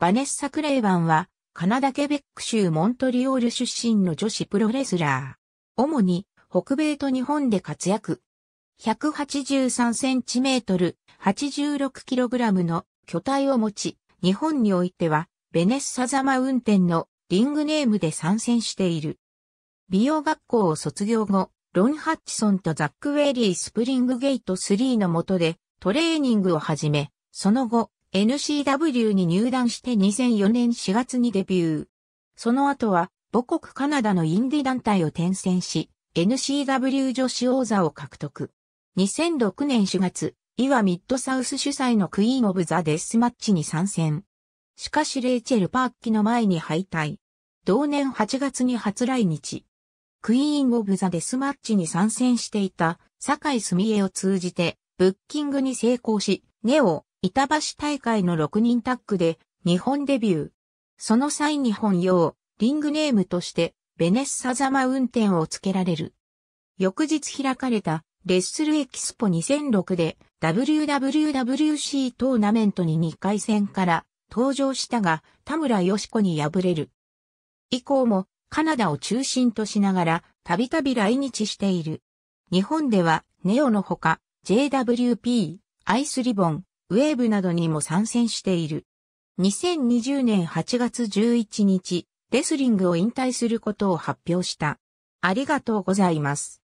バネッサ・クレイバンは、カナダ・ケベック州モントリオール出身の女子プロレスラー。主に、北米と日本で活躍。183センチメートル、86キログラムの巨体を持ち、日本においては、ベネッサ・ザ・マウンテンのリングネームで参戦している。美容学校を卒業後、ロン・ハッチソンとザック・ウェリー・スプリングゲイト3の下でトレーニングを始め、その後、NCW に入団して2004年4月にデビュー。その後は母国カナダのインディ団体を転戦し、NCW 女子王座を獲得。2006年4月、イワミッドサウス主催のクイーンオブザデスマッチに参戦。しかしレイチェル・パーキの前に敗退。同年8月に初来日。クイーンオブザデスマッチに参戦していた、坂井澄江を通じて、ブッキングに成功し、ネオ、板橋大会の6人タッグで日本デビュー。その際日本用、リングネームとしてベネッサザマ運転を付けられる。翌日開かれたレッスルエキスポ2006で WWWC トーナメントに2回戦から登場したが田村よし子に敗れる。以降もカナダを中心としながらたびたび来日している。日本ではネオのほか JWP、アイスリボン、ウェーブなどにも参戦している。2020年8月11日、レスリングを引退することを発表した。ありがとうございます。